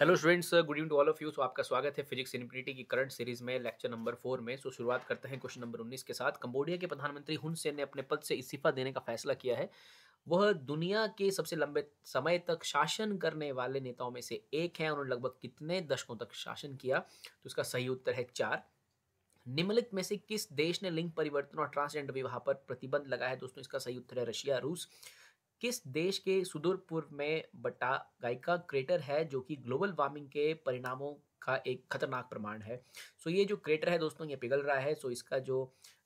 hello students good evening to all of you so आपका स्वागत है फिजिक्स यूनिवर्सिटी की करंट सीरीज में लेक्चर नंबर फोर में सो so, शुरुआत करते हैं क्वेश्चन नंबर उन्नीस के साथ कंबोडिया के प्रधानमंत्री हुन सेन ने अपने पद से इस्तीफा देने का फैसला किया है वह दुनिया के सबसे लंबे समय तक शासन करने वाले नेताओं में से एक है उन्होंने लगभग कितने दशकों तक शासन किया तो इसका सही उत्तर है चार निम्नलिखित में से किस देश ने लिंग परिवर्तन और ट्रांसजेंडर विवाह पर प्रतिबंध लगाया है दोस्तों इसका सही उत्तर है रशिया रूस किस देश के सुदूर पूर्व में बटा गायका क्रेटर है जो कि ग्लोबल वार्मिंग के परिणामों का एक खतरनाक प्रमाण है सो ये जो क्रेटर है दोस्तों ये पिघल रहा है सो इसका जो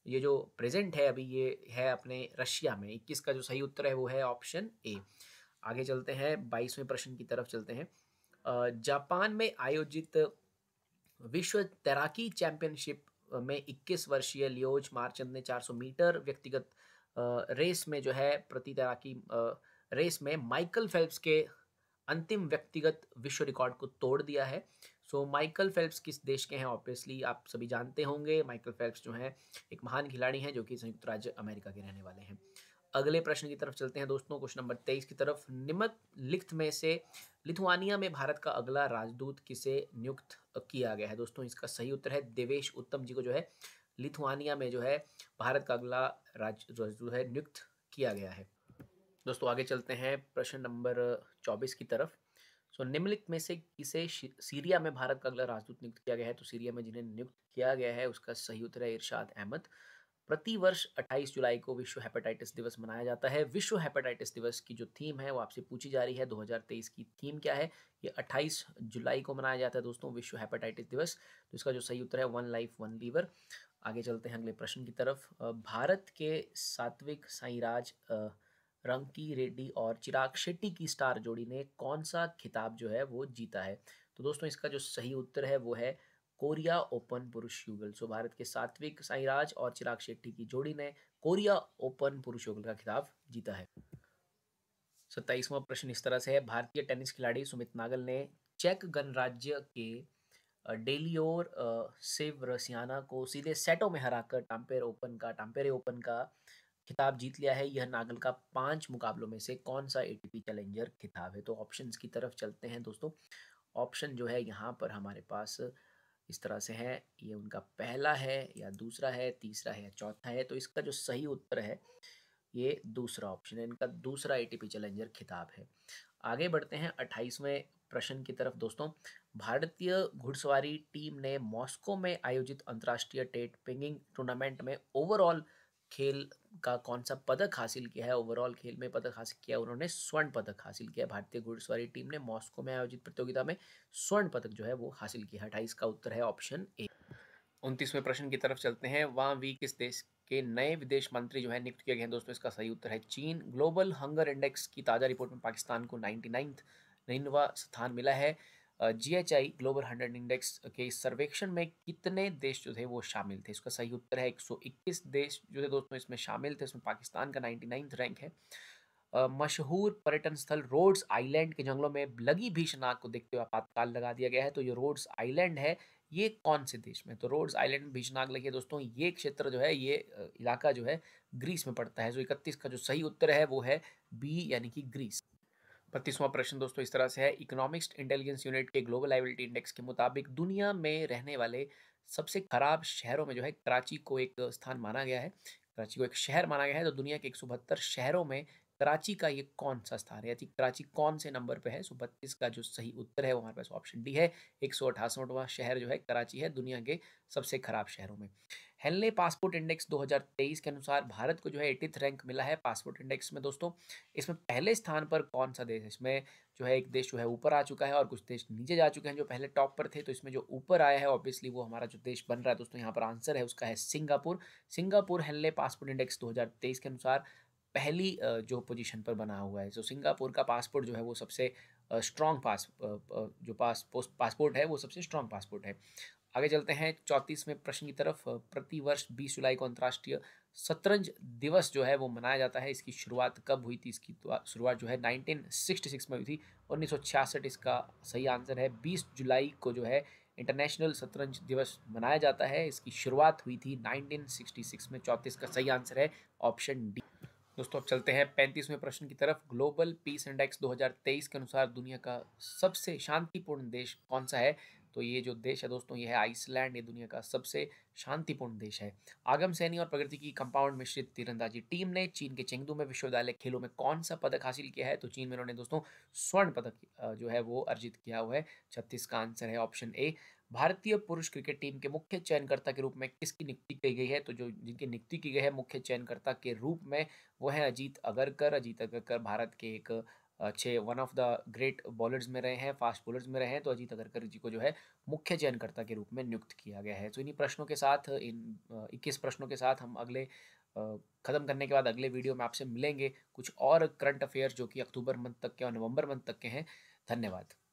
ये जो प्रेजेंट है अभी ये है अपने रशिया में इक्कीस का जो सही उत्तर है वो है ऑप्शन ए आगे चलते हैं बाईसवें प्रश्न की तरफ चलते हैं जापान में आयोजित विश्व तैराकी चैंपियनशिप में 21 वर्षीय लियोज मारचंद ने 400 मीटर व्यक्तिगत रेस में जो है प्रति तैराकी रेस में माइकल फेल्प्स के अंतिम व्यक्तिगत विश्व रिकॉर्ड को तोड़ दिया है सो माइकल फेल्प्स किस देश के हैं ऑब्वियसली आप सभी जानते होंगे माइकल फेल्प्स जो हैं एक महान खिलाड़ी हैं जो कि संयुक्त राज्य अमेरिका के रहने वाले हैं अगले प्रश्न की तरफ चलते हैं दोस्तों क्वेश्चन नंबर तेईस की तरफ निम्न लिखित में से लिथुआनिया में भारत का अगला राजदूत किसे नियुक्त किया गया है दोस्तों इसका सही उत्तर है देवेश उत्तम जी को जो है लिथुआनिया में जो है भारत का अगला राज्य जो है नियुक्त किया गया है दोस्तों आगे चलते हैं प्रश्न नंबर चौबीस की तरफ सो so, निम्नलिखित में से किसे सीरिया में भारत का अगला राजदूत नियुक्त किया गया है तो सीरिया में जिन्हें नियुक्त किया गया है उसका सही उत्तर है इरशाद अहमद प्रतिवर्ष 28 जुलाई को विश्व हेपेटाइटिस दिवस मनाया जाता है विश्व हेपेटाइटिस दिवस की जो थीम है वो आपसे पूछी जा रही है 2023 की थीम क्या है ये 28 जुलाई को मनाया जाता है दोस्तों विश्व हेपेटाइटिस दिवस तो इसका जो सही उत्तर है वन लाइफ वन लीवर आगे चलते हैं अगले प्रश्न की तरफ भारत के सात्विक साईराज रंकी रेड्डी और चिराग शेट्टी की स्टार जोड़ी ने कौन सा खिताब जो है वो जीता है तो दोस्तों इसका जो सही उत्तर है वो है कोरिया ओपन पुरुष युगल सो भारत के सात्विक साईराज और चिराग शेट्टी की जोड़ी ने कोरिया ओपन पुरुष युगल का खिताब जीता है सत्ताईसवां प्रश्न इस तरह से है भारतीय टेनिस खिलाड़ी सुमित नागल ने चेक गणराज्य के डेलियोर सेव रसियाना को सीधे सेटों में हराकर टाम्पेर ओपन का टाम्पेरे ओपन का खिताब जीत लिया है यह नागल का पांच मुकाबलों में से कौन सा एटीपी चैलेंजर खिताब है तो ऑप्शंस की तरफ चलते हैं दोस्तों ऑप्शन जो है यहाँ पर हमारे पास इस तरह से है ये उनका पहला है या दूसरा है तीसरा है या चौथा है तो इसका जो सही उत्तर है ये दूसरा ऑप्शन है इनका दूसरा पी चैलेंजर खिताब है आगे बढ़ते हैं अट्ठाईसवें प्रश्न की तरफ दोस्तों भारतीय घुड़सवारी टीम ने मॉस्को में आयोजित अंतर्राष्ट्रीय टेट पिंगिंग टूर्नामेंट में ओवरऑल खेल का कौन सा पदक हासिल किया है ओवरऑल खेल में पदक हासिल किया उन्होंने स्वर्ण पदक हासिल किया भारतीय घुड़सवारी टीम ने मॉस्को में आयोजित प्रतियोगिता में स्वर्ण पदक जो है वो हासिल किया अट्ठाईस का उत्तर है ऑप्शन ए उनतीसवें प्रश्न की तरफ चलते हैं वहाँ वी किस देश के नए विदेश मंत्री जो है नियुक्त किए गए हैं दोस्तों इसका सही उत्तर है चीन ग्लोबल हंगर इंडेक्स की ताज़ा रिपोर्ट में पाकिस्तान को नाइन्टी नाइन्थ स्थान मिला है G H I global hunger index के सर्वेक्षण में कितने देश जो थे वो शामिल थे इसका सही उत्तर है 121 देश जो थे दोस्तों इसमें शामिल थे उसमें पाकिस्तान का नाइन्टी नाइन्थ रैंक है मशहूर पर्यटन स्थल रोड्स आइलैंड के जंगलों में लगी भीषण आग को देखते हुए आपातकाल लगा दिया गया है तो ये रोड्स आइलैंड है ये कौन से देश में तो रोड्स आइलैंड में भीषण आग लगी है दोस्तों ये क्षेत्र जो है ये इलाका जो है ग्रीस में पड़ता है जो इकतीस का जो सही उत्तर है वो है बी यानी कि ग्रीस बत्तीसवां प्रश्न दोस्तों इस तरह से है इकोनॉमिक्स इंटेलिजेंस यूनिट के ग्लोबल लाइबिलिटी इंडेक्स के मुताबिक दुनिया में रहने वाले सबसे खराब शहरों में जो है कराची को एक स्थान माना गया है कराची को एक शहर माना गया है तो दुनिया के एक शहरों में कराची का ये कौन सा स्थान है कराची कौन से नंबर पे है सो बत्तीस का जो सही उत्तर है वो हमारे पास ऑप्शन डी है एक सौ शहर जो है कराची है दुनिया के सबसे खराब शहरों में हेनले पासपोर्ट इंडेक्स 2023 के अनुसार भारत को जो है एटीथ रैंक मिला है पासपोर्ट इंडेक्स में दोस्तों इसमें पहले स्थान पर कौन सा देश है इसमें जो है एक देश जो है ऊपर आ चुका है और कुछ देश नीचे जा चुके हैं जो पहले टॉप पर थे तो इसमें जो ऊपर आया है ऑब्वियसली वो हमारा जो देश बन रहा है दोस्तों यहाँ पर आंसर है उसका है Singapore Singapore Henley passport index दो के अनुसार पहली जो पोजीशन पर बना हुआ है सो सिंगापुर का पासपोर्ट जो है वो सबसे स्ट्रॉन्ग पास जो पास पोस्ट पासपोर्ट है वो सबसे स्ट्रॉन्ग पासपोर्ट है आगे चलते हैं चौंतीसवें प्रश्न की तरफ प्रतिवर्ष बीस जुलाई को अंतर्राष्ट्रीय शतरंज दिवस जो है वो मनाया जाता है इसकी शुरुआत कब हुई थी इसकी शुरुआत जो है 1966 में हुई थी उन्नीस इसका सही आंसर है 20 जुलाई को जो है इंटरनेशनल शतरंज दिवस मनाया जाता है इसकी शुरुआत हुई थी 1966 में चौंतीस का सही आंसर है ऑप्शन डी दोस्तों अब चलते हैं पैंतीसवें प्रश्न की तरफ ग्लोबल पीस इंडेक्स 2023 के अनुसार दुनिया का सबसे शांतिपूर्ण देश कौन सा है तो ये जो देश है दोस्तों ये है आइसलैंड ये दुनिया का सबसे शांतिपूर्ण देश है आगम सैनी और प्रगति की कंपाउंड मिश्रित तीरंदाजी टीम ने चीन के चेंगदू में विश्वविद्यालय खेलों में कौन सा पदक हासिल किया है तो चीन में उन्होंने दोस्तों स्वर्ण पदक जो है वो अर्जित किया हुआ है छत्तीस का आंसर है ऑप्शन ए भारतीय पुरुष क्रिकेट टीम के मुख्य चयनकर्ता के रूप में किसकी नियुक्ति की गई है तो जो जिनकी नियुक्ति की गई है मुख्य चयनकर्ता के रूप में वो है अजीत अगरकर अजीत अगरकर भारत के एक अच्छे one of the great bowlers में रहे हैं फास्ट बॉलर्स में रहे हैं तो अजीत अगरकर जी को जो है मुख्य चयनकर्ता के रूप में नियुक्त किया गया है तो इन्हीं प्रश्नों के साथ इन इक्कीस प्रश्नों के साथ हम अगले ख़त्म करने के बाद अगले वीडियो में आपसे मिलेंगे कुछ और करंट अफेयर्स जो कि अक्टूबर मंथ तक के और नवंबर मंथ तक के हैं धन्यवाद